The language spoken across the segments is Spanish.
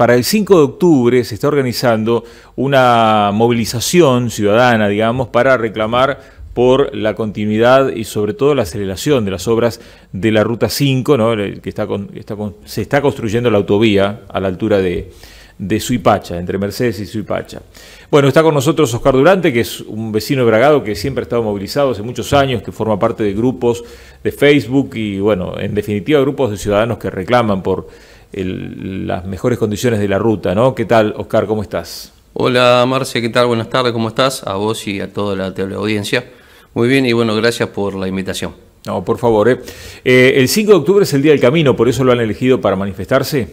para el 5 de octubre se está organizando una movilización ciudadana, digamos, para reclamar por la continuidad y sobre todo la aceleración de las obras de la Ruta 5, ¿no? que está se está construyendo la autovía a la altura de, de Suipacha, entre Mercedes y Suipacha. Bueno, está con nosotros Oscar Durante, que es un vecino de Bragado que siempre ha estado movilizado hace muchos años, que forma parte de grupos de Facebook y, bueno, en definitiva, grupos de ciudadanos que reclaman por las mejores condiciones de la ruta, ¿no? ¿Qué tal, Oscar? ¿Cómo estás? Hola, Marce, ¿qué tal? Buenas tardes, ¿cómo estás? A vos y a toda la teleaudiencia. Muy bien y bueno, gracias por la invitación. No, por favor. ¿eh? eh el 5 de octubre es el Día del Camino, por eso lo han elegido para manifestarse.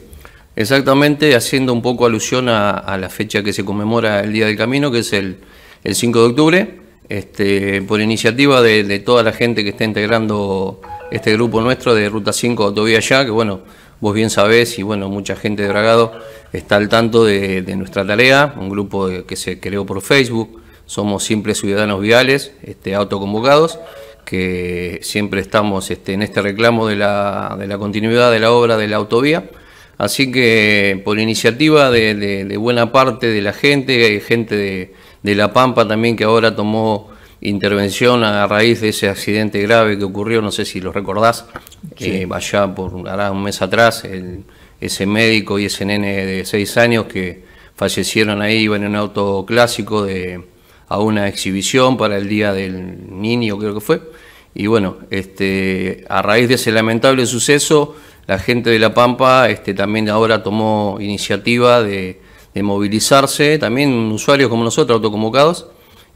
Exactamente, haciendo un poco alusión a, la fecha que se conmemora el Día del Camino, que es el, 5 de octubre, este, por iniciativa de, toda la gente que está integrando este grupo nuestro de Ruta 5 Autovía Ya, que bueno, vos bien sabés, y bueno, mucha gente de Bragado está al tanto de, nuestra tarea, un grupo que se creó por Facebook, somos simples ciudadanos viales, este, autoconvocados, que siempre estamos este, en este reclamo de la, continuidad de la obra de la autovía. Así que por iniciativa de, buena parte de la gente, hay gente de, La Pampa también que ahora tomó intervención a raíz de ese accidente grave que ocurrió, no sé si lo recordás, que eh, vaya allá por un mes atrás, ese médico y ese nene de seis años que fallecieron ahí, iban en un auto clásico de, a una exhibición para el Día del Niño, creo que fue. Y bueno, este, a raíz de ese lamentable suceso, la gente de La Pampa este, también ahora tomó iniciativa de, de movilizarse, también usuarios como nosotros, autoconvocados,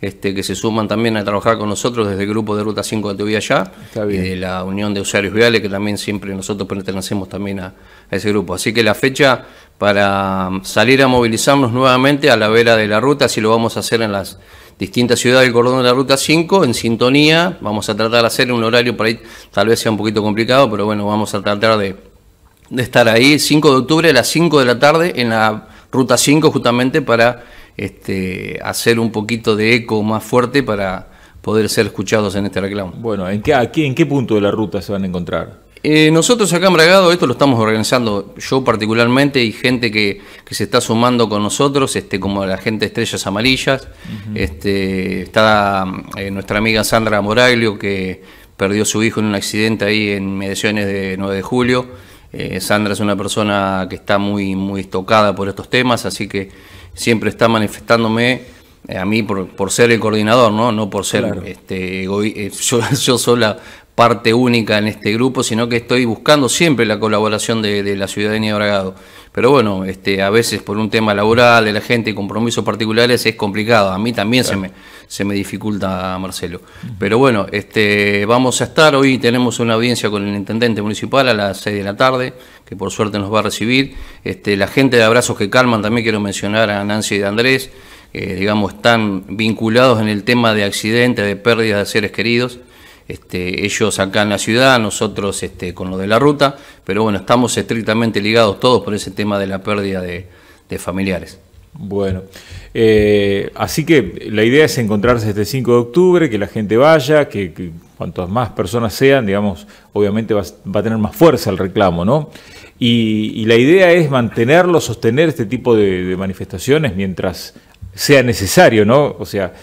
este, que se suman también a trabajar con nosotros desde el grupo de Ruta 5 de tuvía allá... Ya, y de eh, la Unión de Usuarios Viales, que también siempre nosotros pertenecemos también a, ese grupo. Así que la fecha para um, salir a movilizarnos nuevamente a la vera de la ruta, si lo vamos a hacer en las distintas ciudades del cordón de la Ruta 5, en sintonía, vamos a tratar de hacer un horario, para ir... tal vez sea un poquito complicado, pero bueno, vamos a tratar de, de estar ahí 5 de octubre a las 5 de la tarde en la Ruta 5 justamente para este, hacer un poquito de eco más fuerte para poder ser escuchados en este reclamo. Bueno, ¿en qué, aquí, ¿en qué punto de la ruta se van a encontrar? Eh, nosotros acá en Bragado, esto lo estamos organizando yo particularmente y gente que, que se está sumando con nosotros, este, como la gente de Estrellas Amarillas, este, está eh, nuestra amiga Sandra Moraglio que perdió su hijo en un accidente ahí en Mediaciones de 9 de julio. Eh, Sandra es una persona que está muy, muy tocada por estos temas, así que siempre está manifestándome eh, a mí por, ser el coordinador, no, no por ser este, eh, yo, yo la parte única en este grupo, sino que estoy buscando siempre la colaboración de, la ciudadanía de Bragado. Pero bueno, este, a veces por un tema laboral, de la gente y compromisos particulares es complicado. A mí también se me se me dificulta, Marcelo. Pero bueno, este, vamos a estar hoy, tenemos una audiencia con el intendente municipal a las 6 de la tarde, que por suerte nos va a recibir. Este, la gente de Abrazos que Calman, también quiero mencionar a Nancy y de Andrés, digamos, están vinculados en el tema de accidentes, de pérdidas de seres queridos. Este, ellos acá en la ciudad, nosotros este, con lo de la ruta, pero bueno, estamos estrictamente ligados todos por ese tema de la pérdida de familiares. Bueno, eh, así que la idea es encontrarse este 5 de octubre, que la gente vaya, que, cuantas más personas sean, digamos, obviamente va, a tener más fuerza el reclamo, ¿no? Y, la idea es mantenerlo, sostener este tipo de, de, manifestaciones mientras sea necesario, ¿no? O sea,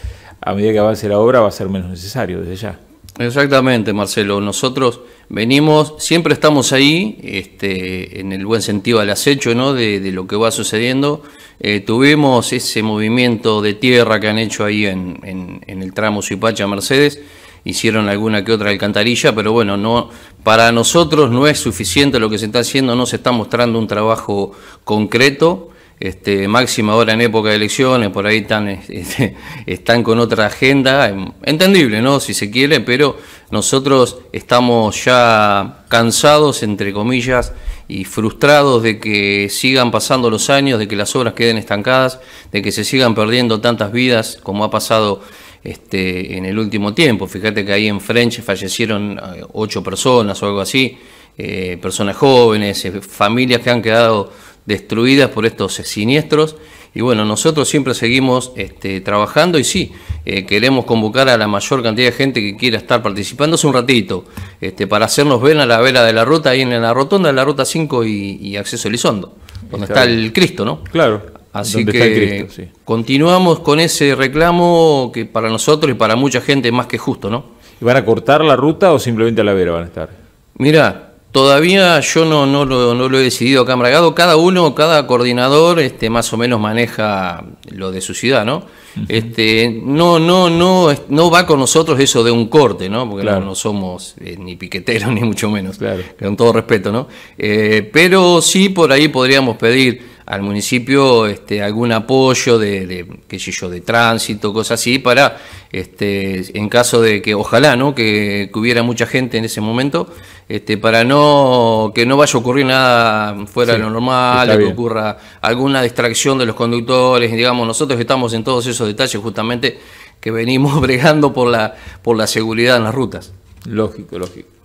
a medida que avance la obra va a ser menos necesario desde ya. Exactamente, Marcelo. Nosotros venimos, siempre estamos ahí, este, en el buen sentido al acecho ¿no? de, lo que va sucediendo. Eh, tuvimos ese movimiento de tierra que han hecho ahí en, el tramo Suipacha-Mercedes, hicieron alguna que otra alcantarilla, pero bueno, no, para nosotros no es suficiente lo que se está haciendo, no se está mostrando un trabajo concreto. Este, máxima ahora en época de elecciones, por ahí este, están, con otra agenda, em, entendible, ¿no? Si se quiere, pero nosotros estamos ya cansados, entre comillas, y frustrados de que sigan pasando los años, de que las obras queden estancadas, de que se sigan perdiendo tantas vidas como ha pasado este, en el último tiempo. Fíjate que ahí en French fallecieron eh, ocho personas o algo así, eh, personas jóvenes, eh, familias que han quedado destruidas por estos siniestros. Y bueno, nosotros siempre seguimos este, trabajando y sí, eh, queremos convocar a la mayor cantidad de gente que quiera estar participando hace un ratito, este, para hacernos ver a la vela de la ruta, ahí en la rotonda de la ruta 5 y, acceso Elizondo, donde está, el Cristo, ¿no? Claro. Así que Cristo, sí. continuamos con ese reclamo que para nosotros y para mucha gente es más que justo, ¿no? ¿Y van a cortar la ruta o simplemente a la vela van a estar? Mira, Todavía yo no, lo, he decidido acá en Bragado. Cada uno, cada coordinador, este, más o menos maneja lo de su ciudad, ¿no? Este, no, no, no, no va con nosotros eso de un corte, ¿no? Porque no, somos eh, ni piqueteros, ni mucho menos. Con todo respeto, ¿no? Eh, pero sí por ahí podríamos pedir al municipio este, algún apoyo de, de, qué sé yo, de tránsito, cosas así, para, este, en caso de que, ojalá, ¿no? Que, hubiera mucha gente en ese momento, este, para no que no vaya a ocurrir nada fuera de lo normal, que ocurra alguna distracción de los conductores, digamos, nosotros estamos en todos esos detalles justamente que venimos bregando por la, por la seguridad en las rutas. Lógico, lógico.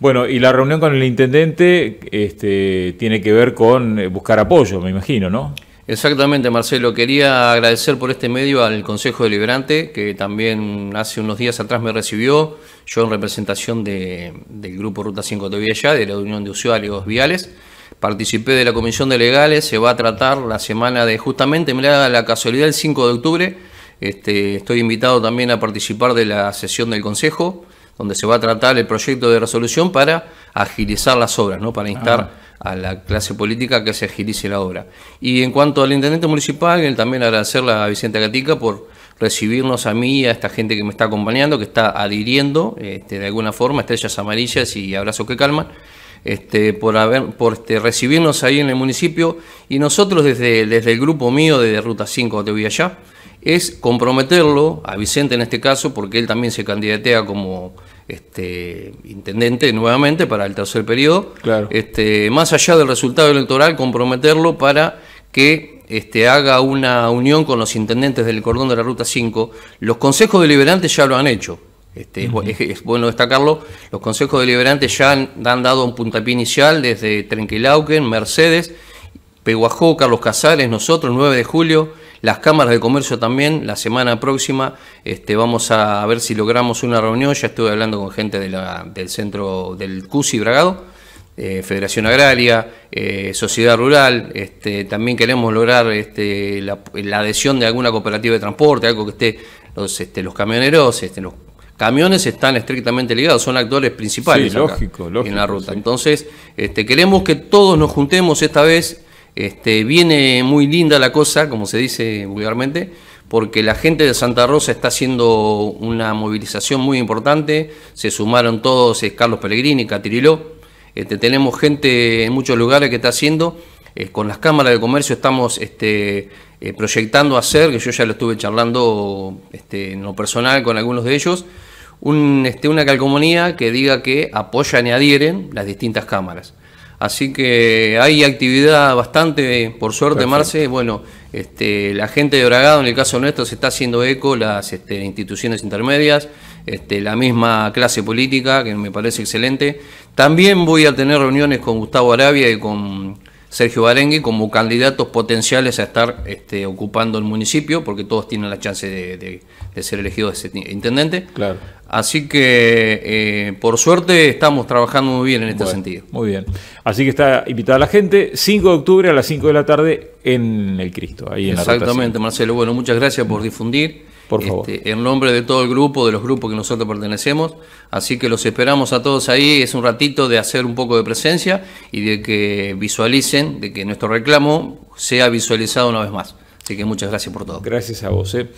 Bueno, y la reunión con el intendente este, tiene que ver con eh, buscar apoyo, me imagino, ¿no? Exactamente, Marcelo. Quería agradecer por este medio al Consejo Deliberante, que también hace unos días atrás me recibió, yo en representación del Grupo Ruta 5 de Villa, de la Unión de Usuarios Viales. Participé de la Comisión de Legales, se va a tratar la semana de, justamente, me da la casualidad, el 5 de octubre. Este, estoy invitado también a participar de la sesión del Consejo donde se va a tratar el proyecto de resolución para agilizar las obras, ¿no? para instar a la clase política que se agilice la obra. Y en cuanto al intendente municipal, él también agradecerle a Vicente Catica por recibirnos a mí, a esta gente que me está acompañando, que está adhiriendo este, de alguna forma, estrellas amarillas y abrazos que calman. Este, por, haber, por este, recibirnos ahí en el municipio y nosotros desde, desde el grupo mío de Ruta 5 de allá, es comprometerlo, a Vicente en este caso, porque él también se candidatea como este, intendente nuevamente para el tercer periodo, este, más allá del resultado electoral, comprometerlo para que este, haga una unión con los intendentes del cordón de la Ruta 5. Los consejos deliberantes ya lo han hecho. es, bueno destacarlo, los consejos deliberantes ya han, dado un puntapié inicial desde Trenquilauquen, Mercedes, Peguajó, Carlos Casares, nosotros, 9 de julio, las cámaras de comercio también, la semana próxima este, vamos a ver si logramos una reunión. Ya estuve hablando con gente de la, del centro del CUSI Bragado. Eh, Federación Agraria, eh, Sociedad Rural, este, también queremos lograr este, la, adhesión de alguna cooperativa de transporte, algo que esté los, este, los camioneros, este, los camiones están estrictamente ligados, son actores principales en la ruta. Entonces, este, queremos que todos nos juntemos esta vez este, viene muy linda la cosa, como se dice vulgarmente, porque la gente de Santa Rosa está haciendo una movilización muy importante. Se sumaron todos es Carlos Pellegrini, Catiriló. Este, tenemos gente en muchos lugares que está haciendo. Eh, con las cámaras de comercio estamos este, eh, proyectando hacer, que yo ya lo estuve charlando en lo personal con algunos de ellos, una calcomanía que diga que apoyan y adhieren las distintas cámaras. Así que hay actividad bastante, por suerte, Marce. Bueno, este, la gente de Bragado, en el caso nuestro, se está haciendo eco, las este, instituciones intermedias, este, la misma clase política, que me parece excelente. También voy a tener reuniones con Gustavo Arabia y con Sergio Barengue como candidatos potenciales a estar este, ocupando el municipio, porque todos tienen la chance de, ser elegidos intendente. Claro. Así que, eh, por suerte, estamos trabajando muy bien en este sentido. Muy bien. Así que está invitada la gente, 5 de octubre a las 5 de la tarde en el Cristo. Ahí Exactamente, la Marcelo. Bueno, muchas gracias por difundir. Por favor. Este, en nombre de todo el grupo, de los grupos que nosotros pertenecemos. Así que los esperamos a todos ahí. Es un ratito de hacer un poco de presencia y de que visualicen, de que nuestro reclamo sea visualizado una vez más. Así que muchas gracias por todo. Gracias a vos. Eh.